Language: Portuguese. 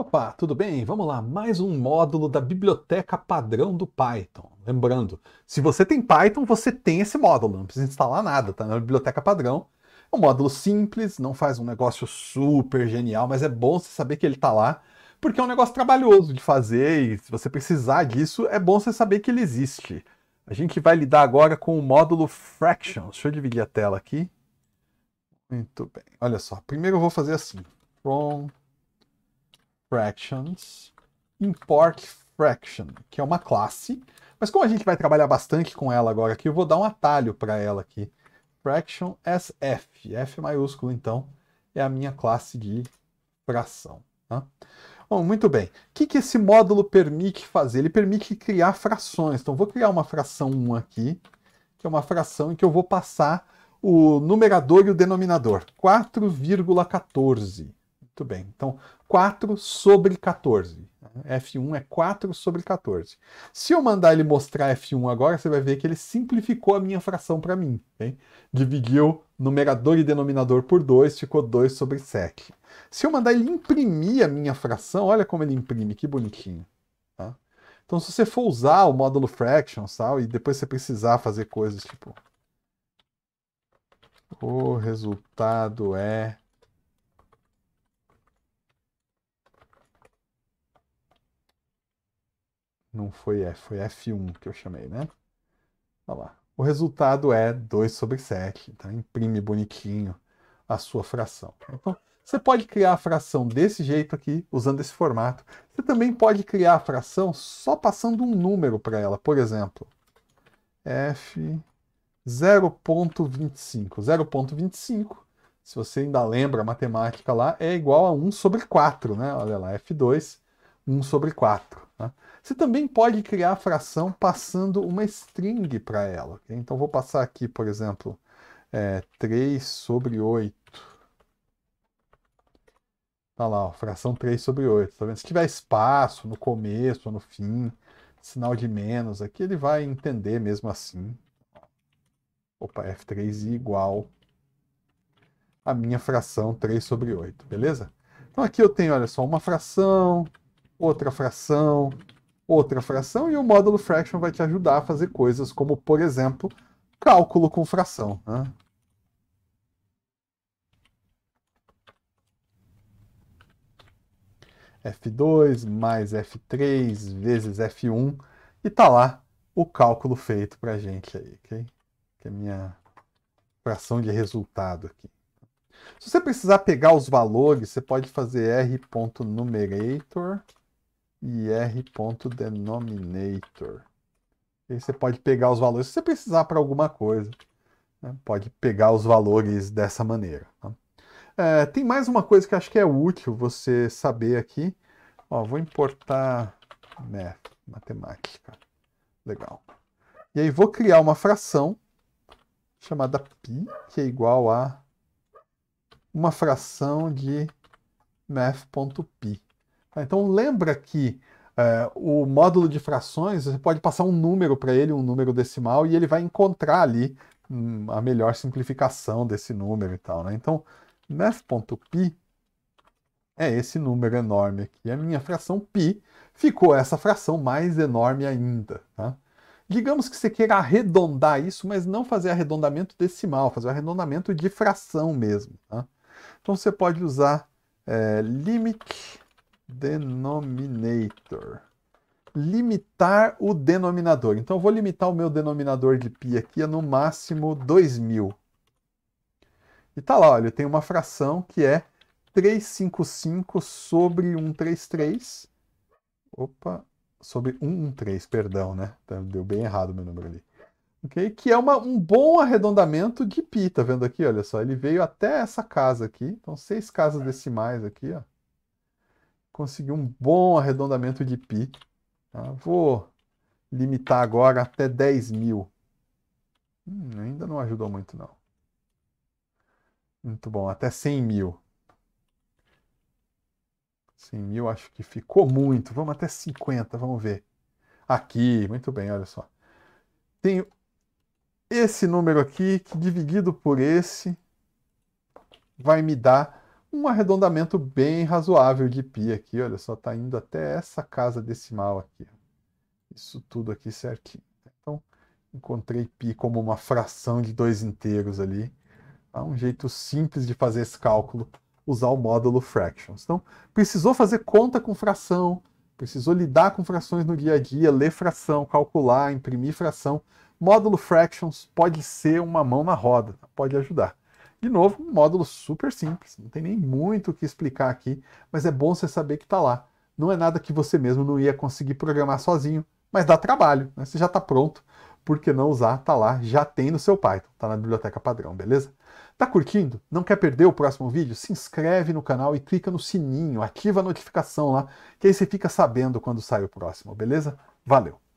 Opa, tudo bem? Vamos lá, mais um módulo da biblioteca padrão do Python. Lembrando, se você tem Python, você tem esse módulo, não precisa instalar nada, tá na é biblioteca padrão. É um módulo simples, não faz um negócio super genial, mas é bom você saber que ele está lá, porque é um negócio trabalhoso de fazer e se você precisar disso, é bom você saber que ele existe. A gente vai lidar agora com o módulo Fractions. Deixa eu dividir a tela aqui. Muito bem, olha só, primeiro eu vou fazer assim, from fractions, import fraction, que é uma classe. Mas como a gente vai trabalhar bastante com ela agora aqui, eu vou dar um atalho para ela aqui. Fraction SF, F é maiúsculo então, é a minha classe de fração. Tá? Bom, muito bem. O que, que esse módulo permite fazer? Ele permite criar frações. Então, vou criar uma fração 1 aqui, que é uma fração em que eu vou passar o numerador e o denominador. 4,14. Muito bem. Então, 4 sobre 14. F1 é 4 sobre 14. Se eu mandar ele mostrar F1 agora, você vai ver que ele simplificou a minha fração para mim. Hein? Dividiu numerador e denominador por 2, ficou 2 sobre 7. Se eu mandar ele imprimir a minha fração, olha como ele imprime, que bonitinho. Tá? Então, se você for usar o módulo fractions tal, e depois você precisar fazer coisas tipo. O resultado é Não foi F, foi F1 que eu chamei, né? Olha lá. O resultado é 2 sobre 7. Então, tá? imprime bonitinho a sua fração. Então, você pode criar a fração desse jeito aqui, usando esse formato. Você também pode criar a fração só passando um número para ela. Por exemplo, F 0.25. 0.25, se você ainda lembra a matemática lá, é igual a 1 sobre 4, né? Olha lá, F2, 1 sobre 4. Tá? Você também pode criar a fração passando uma string para ela. Okay? Então, vou passar aqui, por exemplo, é, 3 sobre 8. Tá lá, ó, fração 3 sobre 8. Tá vendo? Se tiver espaço no começo ou no fim, sinal de menos aqui, ele vai entender mesmo assim. Opa, F3 igual a minha fração 3 sobre 8, beleza? Então aqui eu tenho, olha só, uma fração, outra fração, outra fração, e o módulo fraction vai te ajudar a fazer coisas como, por exemplo, cálculo com fração. Né? F2 mais F3 vezes F1, e tá lá o cálculo feito pra gente aí, ok? Que é a minha fração de resultado aqui. Se você precisar pegar os valores, você pode fazer r.numerator IR.denominator. E aí você pode pegar os valores se você precisar para alguma coisa. Né? Pode pegar os valores dessa maneira. Tá? É, tem mais uma coisa que acho que é útil você saber aqui. Ó, vou importar math, né, matemática. Legal. E aí vou criar uma fração chamada pi, que é igual a uma fração de math.pi. Ah, então lembra que é, o módulo de frações, você pode passar um número para ele, um número decimal, e ele vai encontrar ali hum, a melhor simplificação desse número e tal. Né? Então, math.pi é esse número enorme aqui. A minha fração pi ficou essa fração mais enorme ainda. Tá? Digamos que você queira arredondar isso, mas não fazer arredondamento decimal, fazer arredondamento de fração mesmo. Tá? Então você pode usar é, limite denominator. Limitar o denominador. Então, eu vou limitar o meu denominador de π aqui a no máximo 2.000. E tá lá, olha, eu tenho uma fração que é 355 sobre 133. Opa, sobre 113, perdão, né? Tá, deu bem errado o meu número ali. Okay? Que é uma, um bom arredondamento de pi, tá vendo aqui? Olha só, ele veio até essa casa aqui. Então, seis casas decimais aqui, ó conseguir um bom arredondamento de pi. Tá? Vou limitar agora até 10 mil. Hum, ainda não ajudou muito, não. Muito bom, até 100 mil. 100 mil acho que ficou muito. Vamos até 50, vamos ver. Aqui, muito bem, olha só. Tenho esse número aqui, que dividido por esse, vai me dar um arredondamento bem razoável de pi aqui, olha só, está indo até essa casa decimal aqui. Isso tudo aqui certinho. Tá? Então, encontrei pi como uma fração de dois inteiros ali. Há Um jeito simples de fazer esse cálculo, usar o módulo fractions. Então, precisou fazer conta com fração, precisou lidar com frações no dia a dia, ler fração, calcular, imprimir fração. Módulo fractions pode ser uma mão na roda, pode ajudar. De novo, um módulo super simples, não tem nem muito o que explicar aqui, mas é bom você saber que está lá. Não é nada que você mesmo não ia conseguir programar sozinho, mas dá trabalho, né? você já está pronto, por que não usar? Está lá, já tem no seu Python, está na biblioteca padrão, beleza? Tá curtindo? Não quer perder o próximo vídeo? Se inscreve no canal e clica no sininho, ativa a notificação lá, que aí você fica sabendo quando sai o próximo, beleza? Valeu!